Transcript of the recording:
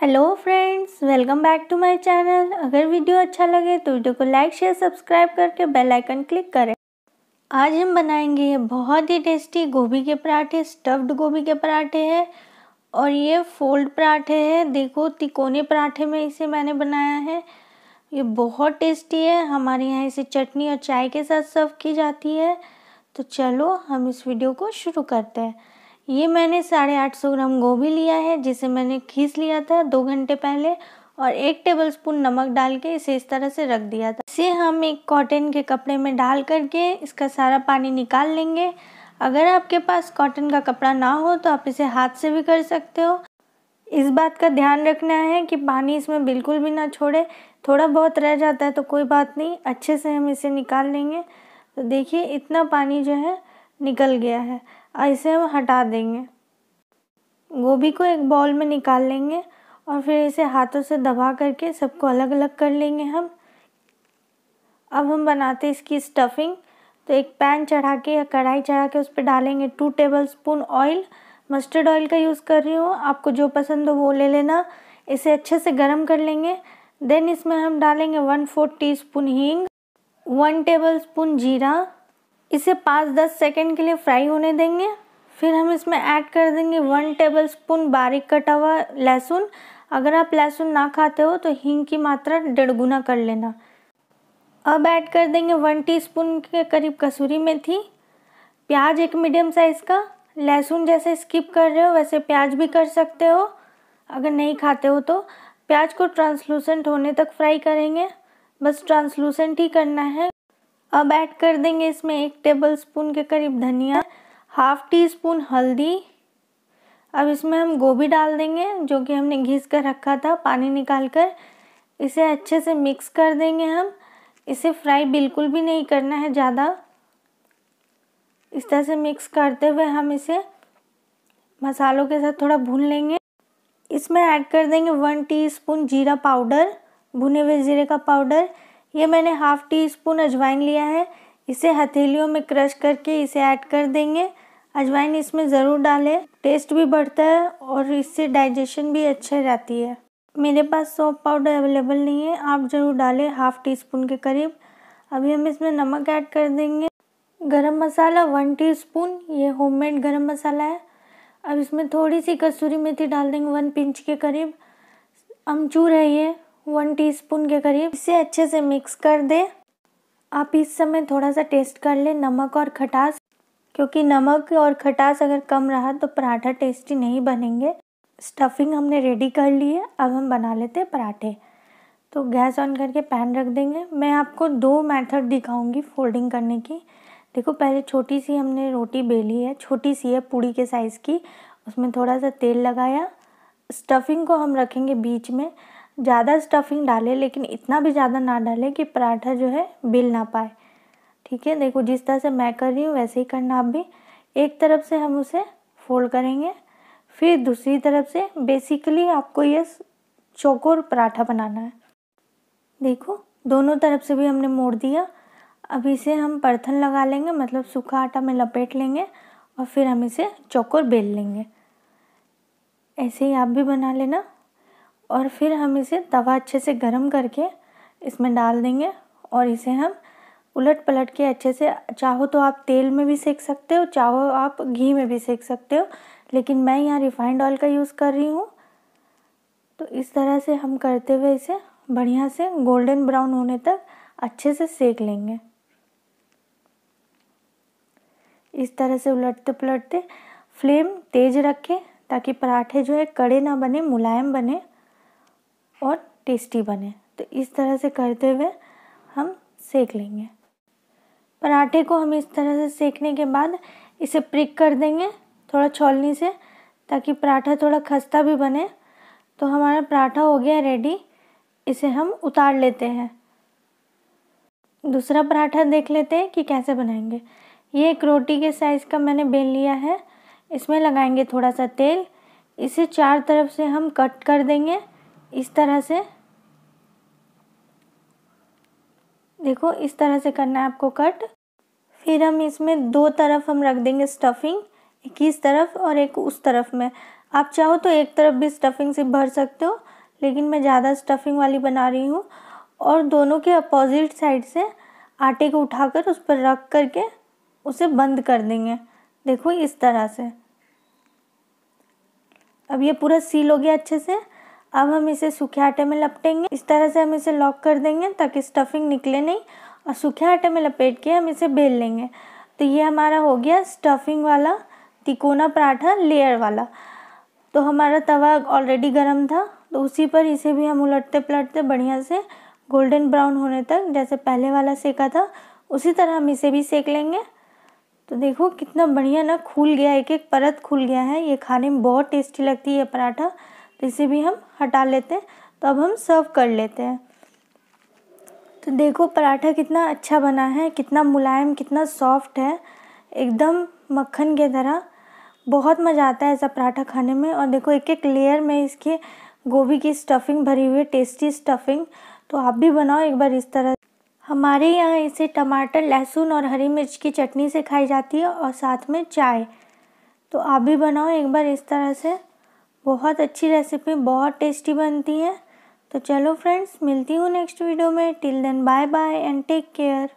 hello friends welcome back to my channel अगर video अच्छा लगे तो वीडियो को लाइक शेयर सब्सक्राइब करके बेल आइकन क्लिक करें आज हम बनाएंगे ये बहुत ही टेस्टी गोभी के पराठे स्टफ्ड गोभी के पराठे हैं और ये फोल्ड पराठे हैं देखो तिकोने पराठे में इसे मैंने बनाया है ये बहुत टेस्टी है हमारे यहाँ इसे चटनी और चाय के साथ सर्व की जाती है तो चलो हम इस वीडियो को शुरू करते हैं ये मैंने साढ़े आठ सौ ग्राम गोभी लिया है जिसे मैंने खींच लिया था दो घंटे पहले और एक टेबलस्पून नमक डाल के इसे इस तरह से रख दिया था इसे हम एक कॉटन के कपड़े में डाल करके इसका सारा पानी निकाल लेंगे अगर आपके पास कॉटन का कपड़ा ना हो तो आप इसे हाथ से भी कर सकते हो इस बात का ध्यान रखना है कि पानी इसमें बिल्कुल भी ना छोड़े थोड़ा बहुत रह जाता है तो कोई बात नहीं अच्छे से हम इसे निकाल लेंगे तो देखिए इतना पानी जो है निकल गया है इसे हम हटा देंगे गोभी को एक बॉल में निकाल लेंगे और फिर इसे हाथों से दबा करके सबको अलग अलग कर लेंगे हम अब हम बनाते हैं इसकी स्टफिंग तो एक पैन चढ़ा के या कढ़ाई चढ़ा के उस पर डालेंगे two tablespoon oil mustard oil का यूज़ कर रही हूँ आपको जो पसंद हो वो ले लेना इसे अच्छे से गर्म कर लेंगे देन इसमें हम डालेंगे वन फोर्थ टी स्पून हींग वन टेबल स्पून जीरा इसे पाँच दस सेकेंड के लिए फ्राई होने देंगे फिर हम इसमें ऐड कर देंगे वन टेबल स्पून बारीक कटा हुआ लहसुन अगर आप लहसुन ना खाते हो तो हींग की मात्रा डेढ़ गुना कर लेना अब ऐड कर देंगे वन टीस्पून के करीब कसूरी मेथी प्याज एक मीडियम साइज़ का लहसुन जैसे स्किप कर रहे हो वैसे प्याज भी कर सकते हो अगर नहीं खाते हो तो प्याज को ट्रांसलूसेंट होने तक फ्राई करेंगे बस ट्रांसलूसेंट ही करना है अब ऐड कर देंगे इसमें एक टेबल स्पून के करीब धनिया हाफ टी स्पून हल्दी अब इसमें हम गोभी डाल देंगे जो कि हमने घिस कर रखा था पानी निकाल कर इसे अच्छे से मिक्स कर देंगे हम इसे फ्राई बिल्कुल भी नहीं करना है ज़्यादा इस तरह से मिक्स करते हुए हम इसे मसालों के साथ थोड़ा भून लेंगे इसमें ऐड कर देंगे वन टीस्पून जीरा पाउडर भुने हुए जीरे का पाउडर ये मैंने हाफ़ टी स्पून अजवाइन लिया है इसे हथेलियों में क्रश करके इसे ऐड कर देंगे अजवाइन इसमें ज़रूर डालें टेस्ट भी बढ़ता है और इससे डाइजेशन भी अच्छे रहती है मेरे पास सोप पाउडर अवेलेबल नहीं है आप ज़रूर डालें हाफ़ टी स्पून के करीब अभी हम इसमें नमक ऐड कर देंगे गरम मसाला वन टीस्पून ये होममेड गरम मसाला है अब इसमें थोड़ी सी कसूरी मेथी डाल देंगे वन पिंच के करीब अमचूर है ये वन टीस्पून के करीब इसे अच्छे से मिक्स कर दें आप इस समय थोड़ा सा टेस्ट कर लें नमक और खटास क्योंकि नमक और खटास अगर कम रहा तो पराठा टेस्टी नहीं बनेंगे स्टफिंग हमने रेडी कर ली है अब हम बना लेते हैं पराठे तो गैस ऑन करके पैन रख देंगे मैं आपको दो मेथड दिखाऊंगी फोल्डिंग करने की देखो पहले छोटी सी हमने रोटी बेली है छोटी सी है पूड़ी के साइज़ की उसमें थोड़ा सा तेल लगाया स्टफिंग को हम रखेंगे बीच में ज़्यादा स्टफिंग डालें लेकिन इतना भी ज़्यादा ना डालें कि पराठा जो है बिल ना पाए ठीक है देखो जिस तरह से मैं कर रही हूँ वैसे ही करना आप भी एक तरफ से हम उसे फोल्ड करेंगे फिर दूसरी तरफ से बेसिकली आपको ये चौकोर पराठा बनाना है देखो दोनों तरफ से भी हमने मोड़ दिया अब इसे हम परथन लगा लेंगे मतलब सूखा आटा में लपेट लेंगे और फिर हम इसे चौकोर बेल लेंगे ऐसे ही आप भी बना लेना और फिर हम इसे तवा अच्छे से गर्म करके इसमें डाल देंगे और इसे हम उलट पलट के अच्छे से चाहो तो आप तेल में भी सेक सकते हो चाहो आप घी में भी सेक सकते हो लेकिन मैं यहाँ रिफाइंड ऑयल का यूज़ कर रही हूँ तो इस तरह से हम करते हुए इसे बढ़िया से गोल्डन ब्राउन होने तक अच्छे से सेक लेंगे इस तरह से उलटते पलटते फ्लेम तेज़ रखें ताकि पराठे जो है कड़े ना बने मुलायम बने और टेस्टी बने तो इस तरह से करते हुए हम सेक लेंगे पराठे को हम इस तरह से सेकने के बाद इसे प्रिक कर देंगे थोड़ा छोलनी से ताकि पराठा थोड़ा खस्ता भी बने तो हमारा पराठा हो गया रेडी इसे हम उतार लेते हैं दूसरा पराठा देख लेते हैं कि कैसे बनाएंगे ये एक रोटी के साइज़ का मैंने बेल लिया है इसमें लगाएंगे थोड़ा सा तेल इसे चार तरफ से हम कट कर देंगे इस तरह से देखो इस तरह से करना है आपको कट फिर हम इसमें दो तरफ हम रख देंगे स्टफिंग एक इस तरफ और एक उस तरफ में आप चाहो तो एक तरफ भी स्टफिंग से भर सकते हो लेकिन मैं ज़्यादा स्टफिंग वाली बना रही हूँ और दोनों के अपोजिट साइड से आटे को उठाकर उस पर रख करके उसे बंद कर देंगे देखो इस तरह से अब ये पूरा सील हो गया अच्छे से अब हम इसे सूखे आटे में लपटेंगे इस तरह से हम इसे लॉक कर देंगे ताकि स्टफिंग निकले नहीं और सूखे आटे में लपेट के हम इसे बेल लेंगे तो ये हमारा हो गया स्टफिंग वाला तिकोना पराठा लेयर वाला तो हमारा तवा ऑलरेडी गर्म था तो उसी पर इसे भी हम उलटते पलटते बढ़िया से गोल्डन ब्राउन होने तक जैसे पहले वाला सेका था उसी तरह हम इसे भी सेक लेंगे तो देखो कितना बढ़िया ना खुल गया एक एक परत खुल गया है ये खाने में बहुत टेस्टी लगती है ये पराठा तो इसे भी हम हटा लेते हैं तो अब हम सर्व कर लेते हैं तो देखो पराठा कितना अच्छा बना है कितना मुलायम कितना सॉफ्ट है एकदम मक्खन की तरह बहुत मज़ा आता है ऐसा पराठा खाने में और देखो एक एक लेयर में इसके गोभी की स्टफिंग भरी हुई है टेस्टी स्टफिंग तो आप भी बनाओ एक बार इस तरह हमारे यहाँ इसे टमाटर लहसुन और हरी मिर्च की चटनी से खाई जाती है और साथ में चाय तो आप भी बनाओ एक बार इस तरह से बहुत अच्छी रेसिपी बहुत टेस्टी बनती है तो चलो फ्रेंड्स मिलती हूँ नेक्स्ट वीडियो में till then bye bye and take care